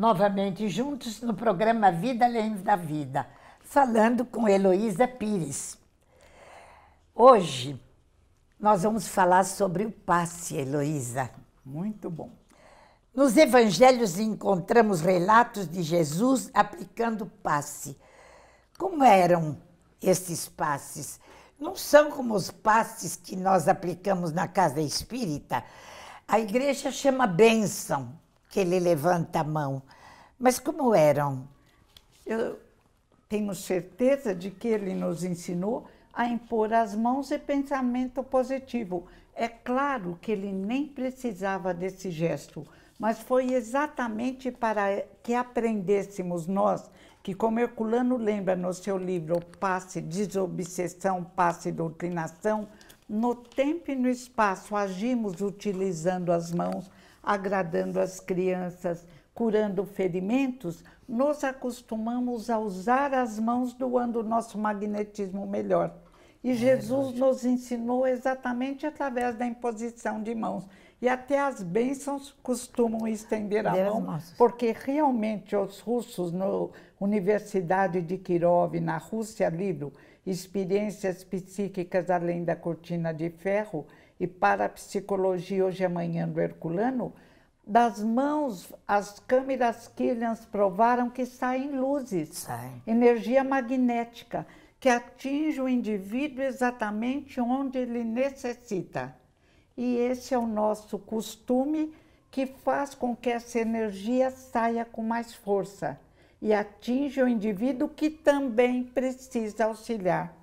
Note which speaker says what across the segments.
Speaker 1: novamente juntos no programa Vida Além da Vida, falando com Heloísa Pires. Hoje nós vamos falar sobre o passe, Heloísa. Muito bom. Nos evangelhos encontramos relatos de Jesus aplicando passe. Como eram esses passes? Não são como os passes que nós aplicamos na casa espírita. A igreja chama bênção, que ele levanta a mão. Mas como eram? Eu tenho certeza de que ele nos ensinou a impor as mãos e pensamento positivo. É claro que ele nem precisava desse gesto, mas foi exatamente para que aprendêssemos nós, que como Herculano lembra no seu livro Passe, Desobsessão, Passe, Doutrinação, no tempo e no espaço agimos utilizando as mãos agradando as crianças, curando ferimentos, nos acostumamos a usar as mãos doando o nosso magnetismo melhor. E é Jesus nos ensinou exatamente através da imposição de mãos. E até as bênçãos costumam estender a Deus mão, porque realmente os russos, na Universidade de Kirov, na Rússia, lido Experiências Psíquicas Além da Cortina de Ferro, e para a psicologia hoje e amanhã do Herculano, das mãos, as câmeras Killians provaram que saem luzes, Sai. energia magnética, que atinge o indivíduo exatamente onde ele necessita. E esse é o nosso costume que faz com que essa energia saia com mais força e atinja o indivíduo que também precisa auxiliar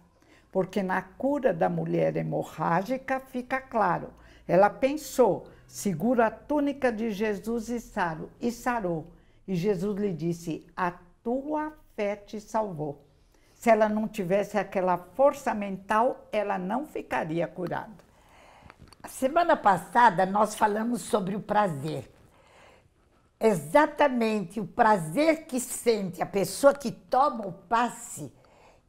Speaker 1: porque na cura da mulher hemorrágica fica claro. Ela pensou, segura a túnica de Jesus e sarou, e sarou. E Jesus lhe disse: A tua fé te salvou. Se ela não tivesse aquela força mental, ela não ficaria curada. Semana passada nós falamos sobre o prazer. Exatamente o prazer que sente a pessoa que toma o passe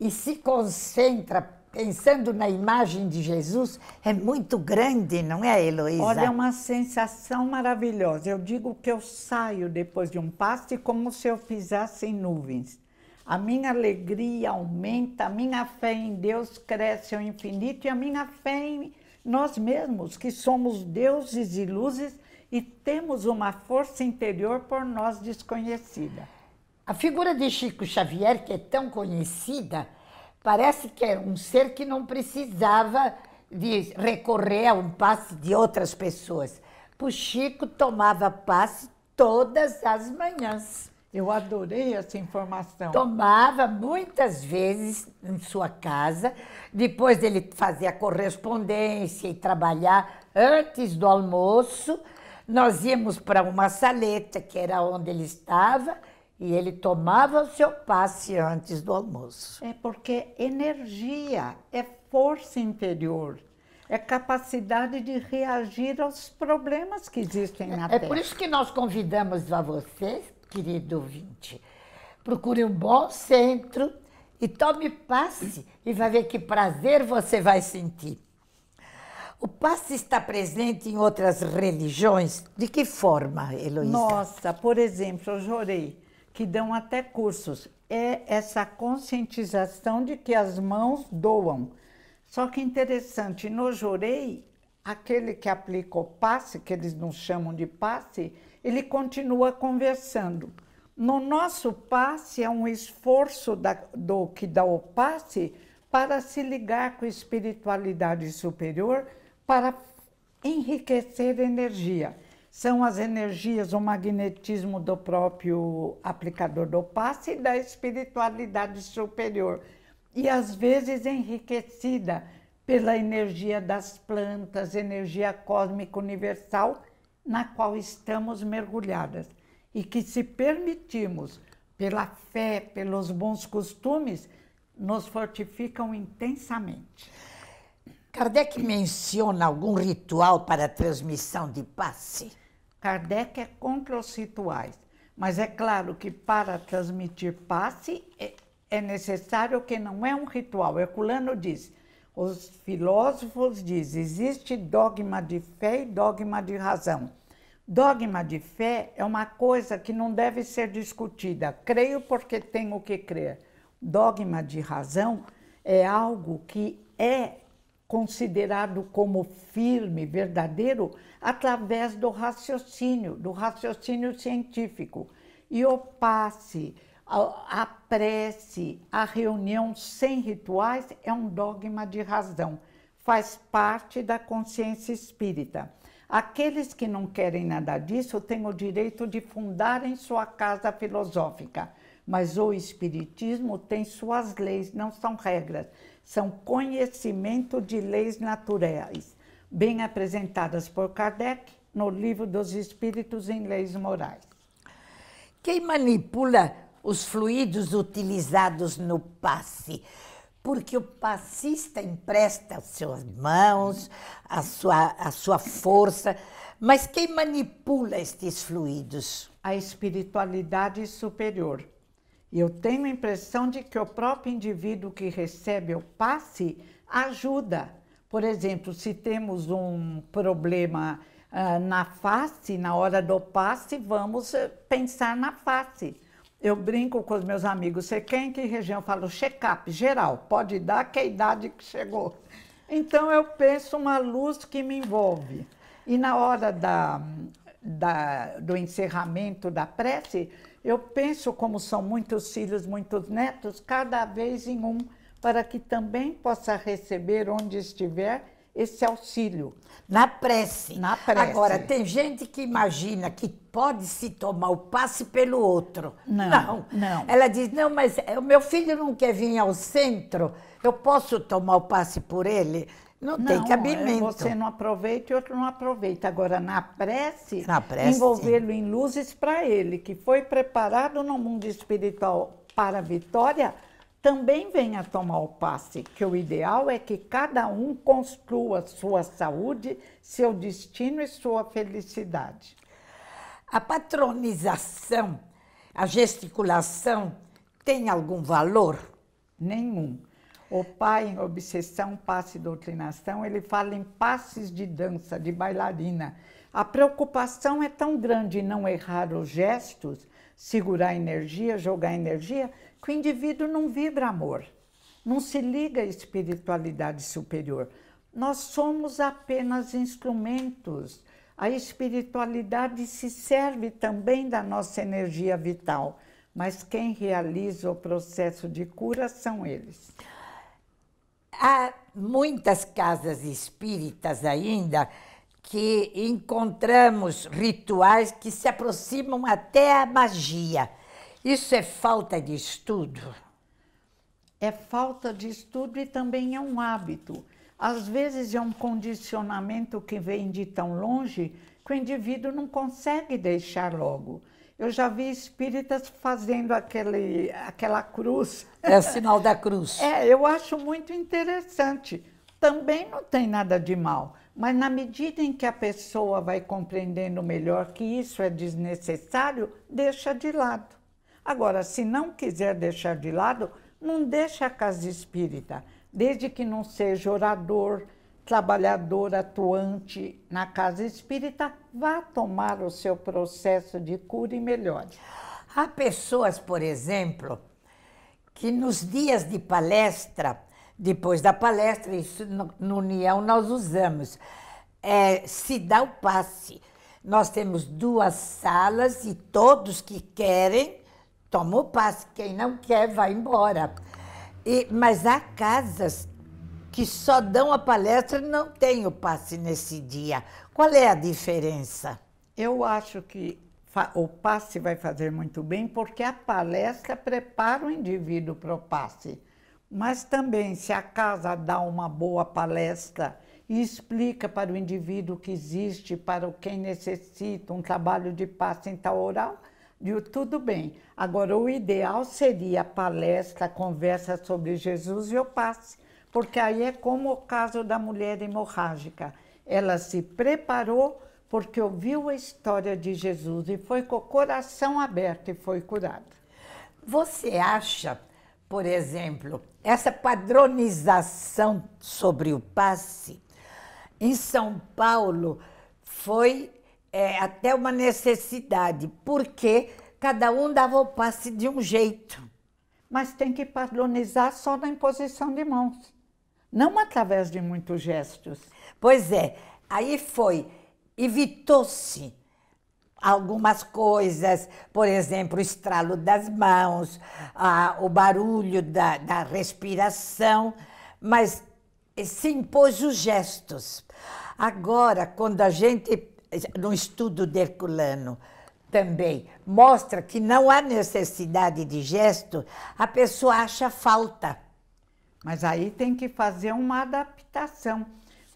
Speaker 1: e se concentra pensando na imagem de Jesus, é muito grande, não é, Heloísa? Olha, é uma sensação maravilhosa. Eu digo que eu saio depois de um passe como se eu pisasse em nuvens. A minha alegria aumenta, a minha fé em Deus cresce ao infinito e a minha fé em nós mesmos, que somos deuses e luzes e temos uma força interior por nós desconhecida. A figura de Chico Xavier, que é tão conhecida, Parece que é um ser que não precisava de recorrer a um passe de outras pessoas. Puxico tomava passe todas as manhãs. Eu adorei essa informação. Tomava muitas vezes em sua casa, depois dele fazer a correspondência e trabalhar antes do almoço. Nós íamos para uma saleta, que era onde ele estava, e ele tomava o seu passe antes do almoço. É porque energia é força interior, é capacidade de reagir aos problemas que existem na é, Terra. É por isso que nós convidamos a você, querido ouvinte, procure um bom centro e tome passe e vai ver que prazer você vai sentir. O passe está presente em outras religiões? De que forma, Heloísa? Nossa, por exemplo, eu chorei que dão até cursos, é essa conscientização de que as mãos doam. Só que é interessante, no Jorei, aquele que aplica o passe, que eles não chamam de passe, ele continua conversando. No nosso passe, é um esforço da, do que dá o passe para se ligar com espiritualidade superior, para enriquecer energia são as energias, o magnetismo do próprio aplicador do passe e da espiritualidade superior. E às vezes enriquecida pela energia das plantas, energia cósmica universal, na qual estamos mergulhadas. E que, se permitirmos, pela fé, pelos bons costumes, nos fortificam intensamente. Kardec menciona algum ritual para transmissão de passe? Kardec é contra os rituais, mas é claro que para transmitir passe é, é necessário que não é um ritual. Herculano diz, os filósofos dizem, existe dogma de fé e dogma de razão. Dogma de fé é uma coisa que não deve ser discutida. Creio porque tenho que crer. Dogma de razão é algo que é considerado como firme, verdadeiro, através do raciocínio, do raciocínio científico. E o passe, a, prece, a reunião sem rituais é um dogma de razão, faz parte da consciência espírita. Aqueles que não querem nada disso têm o direito de fundarem sua casa filosófica, mas o Espiritismo tem suas leis, não são regras são conhecimento de leis naturais, bem apresentadas por Kardec no Livro dos Espíritos em Leis Morais. Quem manipula os fluidos utilizados no passe? Porque o passista empresta as suas mãos, a sua, a sua força, mas quem manipula estes fluidos? A espiritualidade superior e eu tenho a impressão de que o próprio indivíduo que recebe o passe ajuda. Por exemplo, se temos um problema ah, na face, na hora do passe, vamos eh, pensar na face. Eu brinco com os meus amigos, você quer em que região? Eu falo, check-up, geral, pode dar que é a idade que chegou. Então eu penso uma luz que me envolve. E na hora da, da, do encerramento da prece, eu penso, como são muitos filhos, muitos netos, cada vez em um, para que também possa receber onde estiver esse auxílio. Na prece. Na prece. Agora, tem gente que imagina que pode se tomar o passe pelo outro. Não, não. não. Ela diz: não, mas eh, o meu filho não quer vir ao centro, eu posso tomar o passe por ele? Não, não tem é, cabimento. Você não aproveita e outro não aproveita. Agora, na prece, prece envolvê-lo em luzes para ele, que foi preparado no mundo espiritual para a vitória, também venha tomar o passe, que o ideal é que cada um construa sua saúde, seu destino e sua felicidade. A patronização, a gesticulação tem algum valor? Nenhum. O pai, em Obsessão, Passe e Doutrinação, ele fala em passes de dança, de bailarina. A preocupação é tão grande em não errar os gestos, segurar energia, jogar energia, que o indivíduo não vibra amor, não se liga à espiritualidade superior. Nós somos apenas instrumentos. A espiritualidade se serve também da nossa energia vital, mas quem realiza o processo de cura são eles. Há muitas casas espíritas ainda que encontramos rituais que se aproximam até a magia. Isso é falta de estudo? É falta de estudo e também é um hábito. Às vezes é um condicionamento que vem de tão longe que o indivíduo não consegue deixar logo. Eu já vi espíritas fazendo aquele, aquela cruz. É o sinal da cruz. é, eu acho muito interessante. Também não tem nada de mal, mas na medida em que a pessoa vai compreendendo melhor que isso é desnecessário, deixa de lado. Agora, se não quiser deixar de lado, não deixa a casa espírita, desde que não seja orador, trabalhador atuante na casa espírita, vá tomar o seu processo de cura e melhore. Há pessoas, por exemplo, que nos dias de palestra, depois da palestra, isso no, União nós usamos, é, se dá o passe. Nós temos duas salas e todos que querem tomam o passe, quem não quer vai embora. E, mas há casas que só dão a palestra e não têm o passe nesse dia. Qual é a diferença? Eu acho que o passe vai fazer muito bem, porque a palestra prepara o indivíduo para o passe. Mas também, se a casa dá uma boa palestra e explica para o indivíduo que existe, para quem necessita um trabalho de passe em tal oral, tudo bem. Agora, o ideal seria a palestra, a conversa sobre Jesus e o passe porque aí é como o caso da mulher hemorrágica. Ela se preparou porque ouviu a história de Jesus e foi com o coração aberto e foi curada. Você acha, por exemplo, essa padronização sobre o passe em São Paulo foi é, até uma necessidade, porque cada um dava o passe de um jeito. Mas tem que padronizar só na imposição de mãos não através de muitos gestos. Pois é, aí foi, evitou-se algumas coisas, por exemplo, o estralo das mãos, a, o barulho da, da respiração, mas se impôs os gestos. Agora, quando a gente, no estudo de Herculano, também mostra que não há necessidade de gesto, a pessoa acha falta. Mas aí tem que fazer uma adaptação,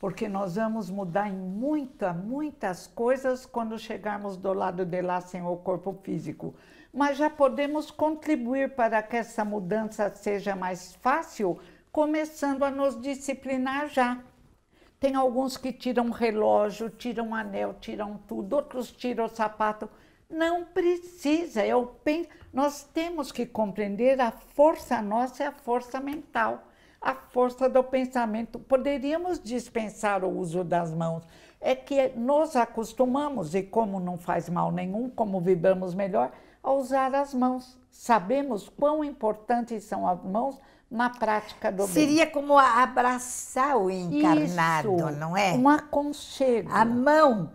Speaker 1: porque nós vamos mudar em muita, muitas coisas quando chegarmos do lado de lá sem o corpo físico. Mas já podemos contribuir para que essa mudança seja mais fácil, começando a nos disciplinar já. Tem alguns que tiram relógio, tiram anel, tiram tudo, outros tiram sapato. Não precisa, eu penso, nós temos que compreender a força nossa é a força mental a força do pensamento. Poderíamos dispensar o uso das mãos. É que nos acostumamos, e como não faz mal nenhum, como vibramos melhor, a usar as mãos. Sabemos quão importantes são as mãos na prática do Seria como abraçar o encarnado, Isso, não é? Um aconchego. A mão,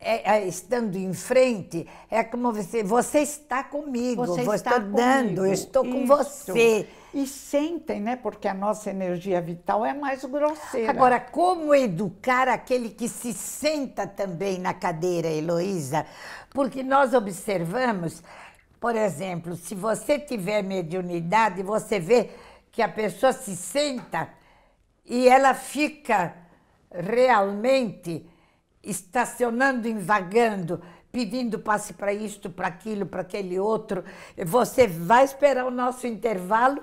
Speaker 1: é, é, estando em frente, é como você, você está comigo, você está estou comigo. dando, eu estou Isso. com você e sentem, né? Porque a nossa energia vital é mais grosseira. Agora, como educar aquele que se senta também na cadeira, Heloísa? Porque nós observamos, por exemplo, se você tiver mediunidade, você vê que a pessoa se senta e ela fica realmente estacionando, invagando, pedindo passe para isto, para aquilo, para aquele outro. Você vai esperar o nosso intervalo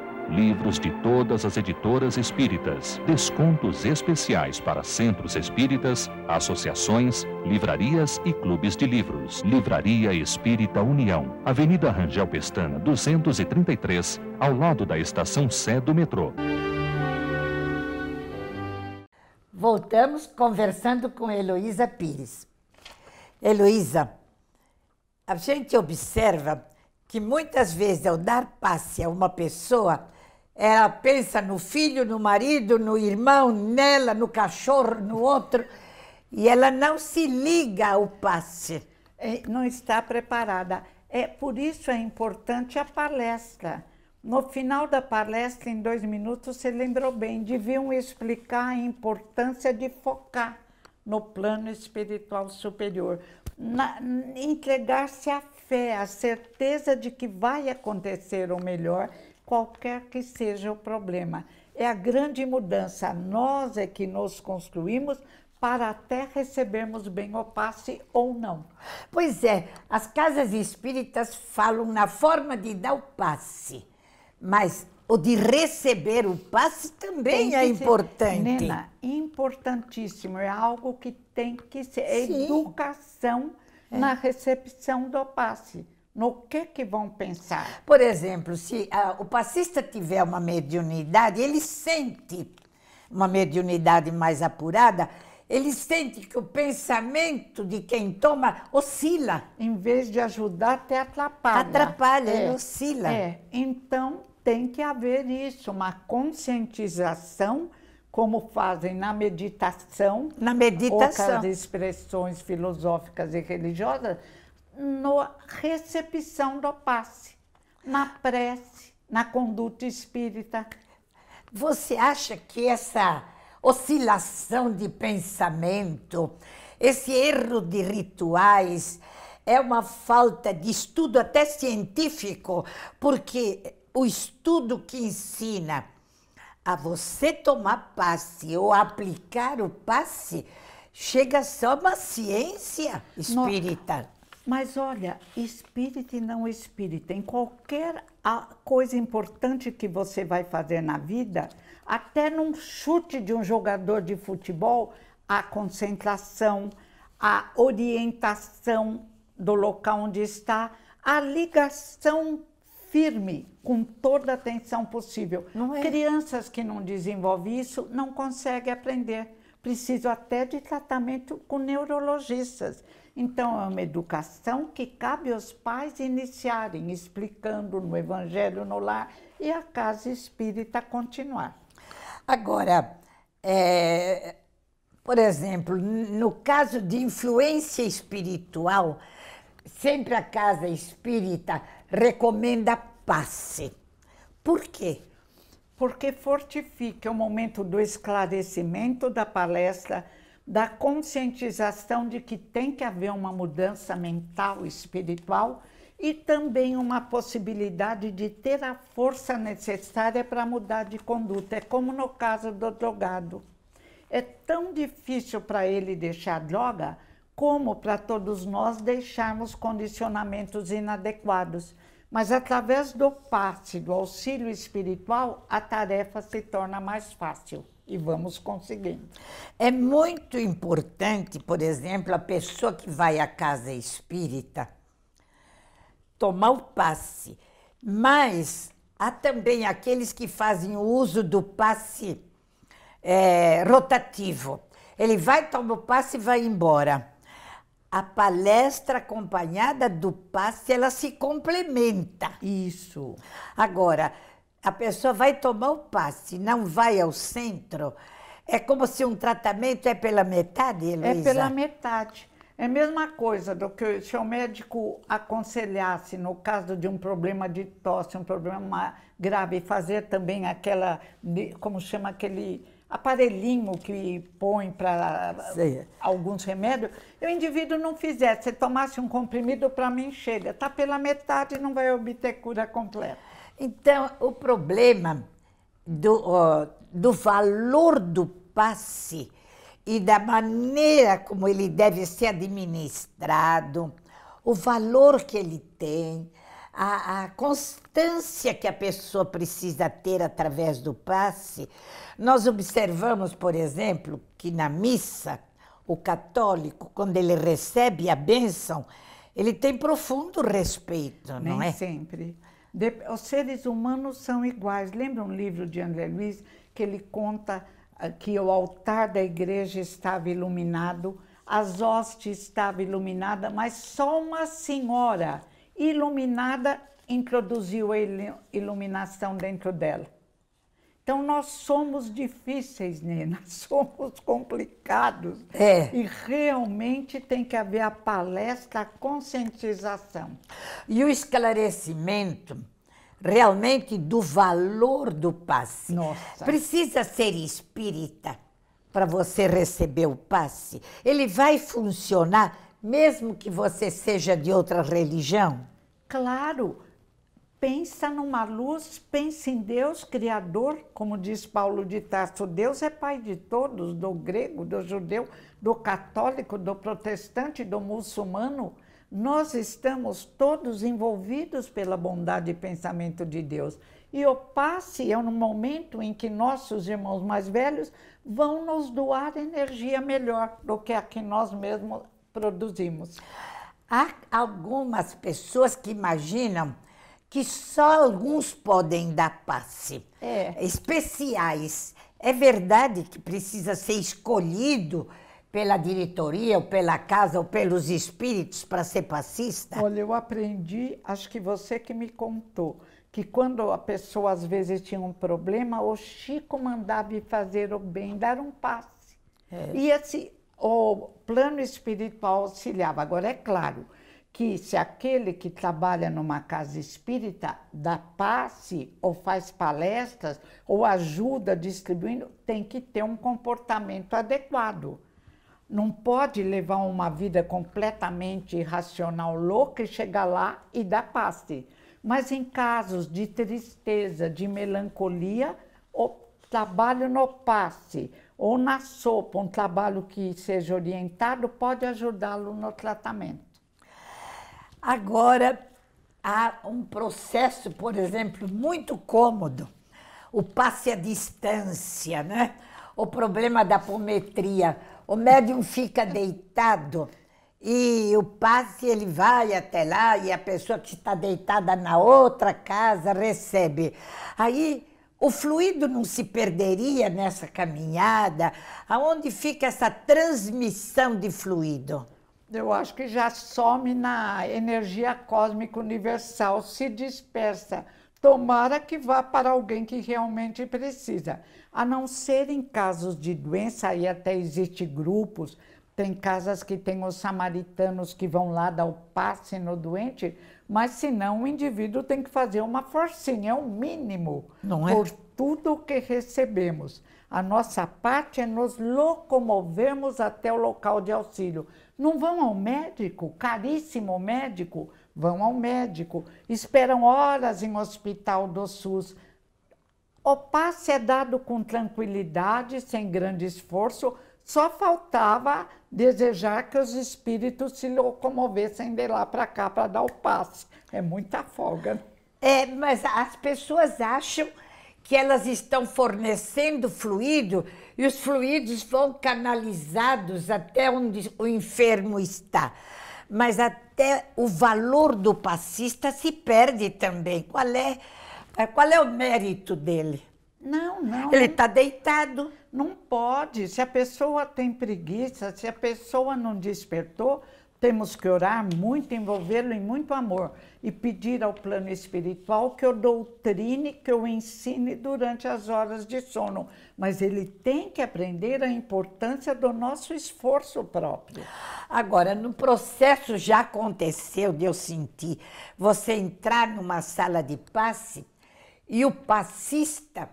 Speaker 1: livros de todas as editoras espíritas, descontos especiais para centros espíritas, associações, livrarias e clubes de livros. Livraria Espírita União, Avenida Rangel Pestana, 233, ao lado da estação Sé do metrô. Voltamos conversando com Heloísa Pires. Heloísa, a gente observa que muitas vezes ao dar passe a uma pessoa, ela pensa no filho, no marido, no irmão, nela, no cachorro, no outro. E ela não se liga ao passe. É, não está preparada. É por isso é importante a palestra. No final da palestra, em dois minutos, você lembrou bem, deviam explicar a importância de focar no plano espiritual superior, entregar-se à fé, à certeza de que vai acontecer o melhor qualquer que seja o problema. É a grande mudança. Nós é que nos construímos para até recebermos bem o passe ou não. Pois é, as casas espíritas falam na forma de dar o passe, mas o de receber o passe também é importante. Ser, Nena, importantíssimo, é algo que tem que ser É educação é. na recepção do passe no que que vão pensar. Por exemplo, se ah, o passista tiver uma mediunidade, ele sente uma mediunidade mais apurada, ele sente que o pensamento de quem toma oscila. Em vez de ajudar, até atrapalha. Atrapalha, é. oscila. É. Então tem que haver isso, uma conscientização, como fazem na meditação, na meditação, outras expressões filosóficas e religiosas na recepção do passe, na prece, na conduta espírita. Você acha que essa oscilação de pensamento, esse erro de rituais, é uma falta de estudo até científico, porque o estudo que ensina a você tomar passe ou aplicar o passe chega só uma ciência espírita. No... Mas olha, espírita e não espírita, em qualquer coisa importante que você vai fazer na vida, até num chute de um jogador de futebol, a concentração, a orientação do local onde está, a ligação firme, com toda a atenção possível. É? Crianças que não desenvolvem isso não conseguem aprender. Preciso até de tratamento com neurologistas. Então, é uma educação que cabe aos pais iniciarem, explicando no Evangelho no lar e a casa espírita continuar. Agora, é, por exemplo, no caso de influência espiritual, sempre a casa espírita recomenda passe. Por quê? Porque fortifica o momento do esclarecimento da palestra da conscientização de que tem que haver uma mudança mental, espiritual e também uma possibilidade de ter a força necessária para mudar de conduta. É como no caso do drogado. É tão difícil para ele deixar a droga como para todos nós deixarmos condicionamentos inadequados. Mas através do passe, do auxílio espiritual, a tarefa se torna mais fácil e vamos conseguindo. É muito importante, por exemplo, a pessoa que vai à casa espírita tomar o passe, mas há também aqueles que fazem o uso do passe é, rotativo. Ele vai, toma o passe e vai embora. A palestra acompanhada do passe, ela se complementa. Isso. Agora, a pessoa vai tomar o passe, não vai ao centro. É como se um tratamento é pela metade, é Heloísa? É pela metade. É a mesma coisa do que se o médico aconselhasse, no caso de um problema de tosse, um problema grave, fazer também aquela, como chama aquele aparelhinho que põe para alguns remédios, o indivíduo não fizesse, se tomasse um comprimido, para mim chega, está pela metade e não vai obter cura completa. Então, o problema do, do valor do passe e da maneira como ele deve ser administrado, o valor que ele tem, a, a, constância que a pessoa precisa ter através do passe. Nós observamos, por exemplo, que na missa, o católico, quando ele recebe a bênção, ele tem profundo respeito, Nem não é? Sempre. De, os seres humanos são iguais. Lembra um livro de André Luiz que ele conta ah, que o altar da igreja estava iluminado, as hostes estava iluminada, mas só uma senhora iluminada introduziu a iluminação dentro dela. Então nós somos difíceis, Nina, somos complicados. É. E realmente tem que haver a palestra, a conscientização. E o esclarecimento realmente do valor do passe. Nossa. Precisa ser espírita para você receber o passe. Ele vai funcionar mesmo que você seja de outra religião? Claro pensa numa luz, pensa em Deus, Criador, como diz Paulo de Tarso, Deus é Pai de todos, do grego, do judeu, do católico, do protestante, do muçulmano. Nós estamos todos envolvidos pela bondade e pensamento de Deus. E o passe é um momento em que nossos irmãos mais velhos vão nos doar energia melhor do que a que nós mesmos produzimos. Há algumas pessoas que imaginam que só alguns podem dar passe. É. Especiais. É verdade que precisa ser escolhido pela diretoria, ou pela casa, ou pelos espíritos para ser passista? Olha, eu aprendi, acho que você que me contou, que quando a pessoa às vezes tinha um problema, o Chico mandava fazer o bem, dar um passe. É. E esse, o plano espiritual auxiliava. Agora, é claro, que se aquele que trabalha numa casa espírita dá passe ou faz palestras ou ajuda distribuindo, tem que ter um comportamento adequado. Não pode levar uma vida completamente irracional, louca e chegar lá e dar passe. Mas em casos de tristeza, de melancolia, o trabalho no passe ou na sopa, um trabalho que seja orientado, pode ajudá-lo no tratamento. Agora, há um processo, por exemplo, muito cômodo, o passe à distância, né? o problema da apometria. O médium fica deitado e o passe ele vai até lá e a pessoa que está deitada na outra casa recebe. Aí o fluido não se perderia nessa caminhada? Aonde fica essa transmissão de fluido? eu acho que já some na energia cósmica universal, se dispersa. Tomara que vá para alguém que realmente precisa. A não ser em casos de doença, aí até existem grupos, tem casas que tem os samaritanos que vão lá dar o passe no doente, mas senão o indivíduo tem que fazer uma forcinha, é o mínimo. Não é? Por tudo o que recebemos. A nossa parte é nos locomovermos até o local de auxílio. Não vão ao médico, caríssimo médico, vão ao médico, esperam horas em hospital do SUS. O passe é dado com tranquilidade, sem grande esforço, só faltava desejar que os espíritos se locomovessem de lá para cá para dar o passe. É muita folga. Né? É, mas as pessoas acham que elas estão fornecendo fluido e os fluidos vão canalizados até onde o enfermo está. Mas até o valor do passista se perde também. Qual é, eh, qual é o mérito dele? Não, não. Ele está deitado. Não pode. Se a pessoa tem preguiça, se a pessoa não despertou, temos que orar muito, envolvê-lo em muito amor e pedir ao plano espiritual que eu doutrine, que eu ensine durante as horas de sono. Mas ele tem que aprender a importância do nosso esforço próprio. Agora, no processo já aconteceu de eu sentir você entrar numa sala de passe e o passista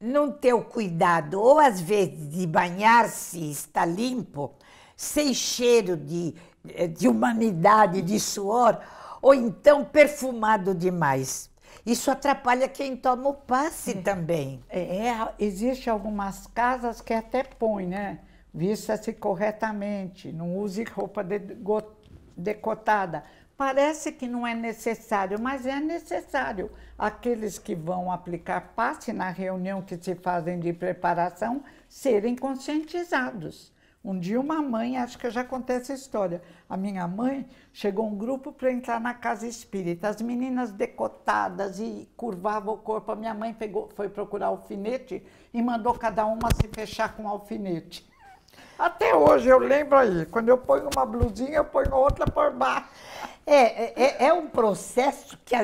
Speaker 1: não ter o cuidado, ou às vezes de banhar-se, está limpo, sem cheiro de é, de humanidade, de suor, ou então perfumado demais. Isso atrapalha quem toma o passe é. também. É, é, existe algumas casas que até põe, né? Vista-se assim corretamente, não use roupa de, decotada. Parece que não é necessário, mas é necessário. Aqueles que vão aplicar passe na reunião que se fazem de preparação serem conscientizados. Um dia uma mãe, acho que eu já contei essa história, a minha mãe chegou um grupo para entrar na casa espírita, as meninas decotadas e curvavam o corpo, a minha mãe pegou, foi procurar alfinete e mandou cada uma se fechar com alfinete. Até hoje eu lembro aí, quando eu ponho uma blusinha, eu ponho outra por baixo. É, é, é, é um processo que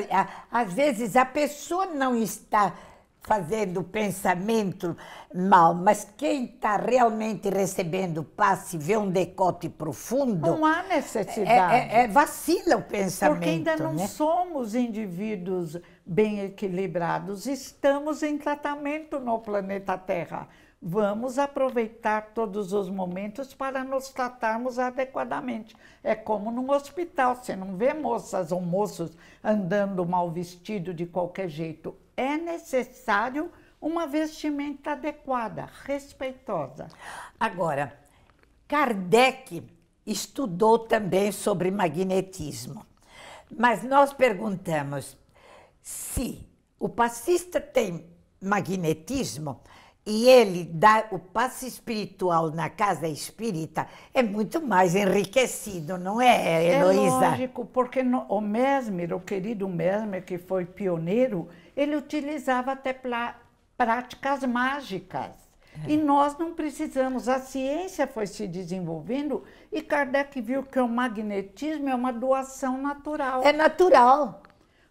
Speaker 1: às vezes a pessoa não está fazendo o pensamento mal, mas quem está realmente recebendo passe e vê um decote profundo. Não há necessidade. É, é, é vacila o pensamento. Porque ainda não né? somos indivíduos bem equilibrados, estamos em tratamento no planeta Terra vamos aproveitar todos os momentos para nos tratarmos adequadamente. É como num hospital, você não vê moças ou moços andando mal vestido de qualquer jeito. É necessário uma vestimenta adequada, respeitosa. Agora, Kardec estudou também sobre magnetismo. Mas nós perguntamos se o passista tem magnetismo, e ele dá o passe espiritual na casa espírita é muito mais enriquecido, não é, é Heloísa? É lógico, porque no, o Mesmer, o querido Mesmer, que foi pioneiro, ele utilizava até pra, práticas mágicas. É. E nós não precisamos. A ciência foi se desenvolvendo e Kardec viu que o magnetismo é uma doação natural. É natural.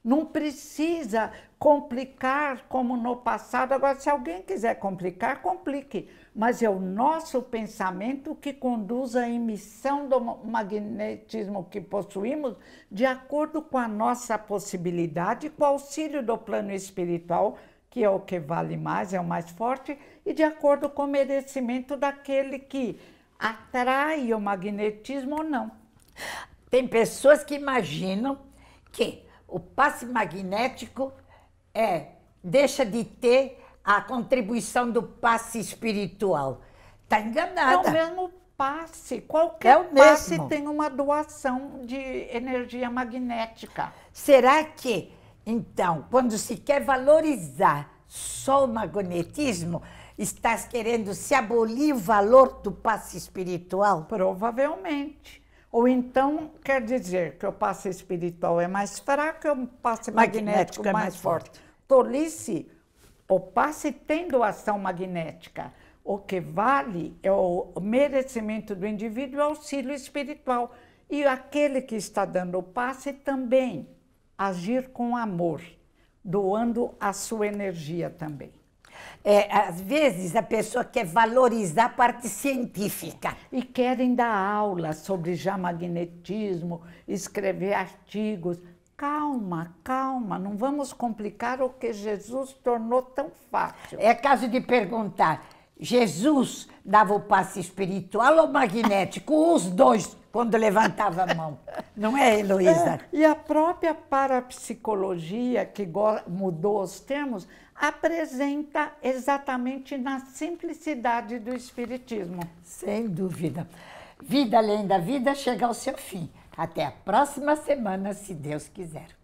Speaker 1: Não precisa complicar como no passado. Agora, se alguém quiser complicar, complique. Mas é o nosso pensamento que conduz à emissão do magnetismo que possuímos de acordo com a nossa possibilidade, com o auxílio do plano espiritual, que é o que vale mais, é o mais forte, e de acordo com o merecimento daquele que atrai o magnetismo ou não. Tem pessoas que imaginam que o passe magnético é deixa de ter a contribuição do passe espiritual. Está enganada. É o mesmo passe. Qualquer é passe mesmo. tem uma doação de energia magnética. Será que, então, quando se quer valorizar só o magnetismo, estás querendo se abolir o valor do passe espiritual? Provavelmente. Ou então quer dizer que o passe espiritual é mais fraco e é o passe magnético, é magnético é mais, mais forte. forte. Tolice, o passe tem doação magnética. O que vale é o merecimento do indivíduo e é o auxílio espiritual. E aquele que está dando o passe também agir com amor, doando a sua energia também. É, às vezes a pessoa quer valorizar a parte científica. E querem dar aula sobre já magnetismo, escrever artigos. Calma, calma, não vamos complicar o que Jesus tornou tão fácil. É caso de perguntar: Jesus dava o passe espiritual ou magnético? Os dois quando levantava a mão. Não é, Heloísa? É, e a própria parapsicologia, que mudou os termos, apresenta exatamente na simplicidade do Espiritismo. Sem dúvida. Vida além da vida chega ao seu fim. Até a próxima semana, se Deus quiser.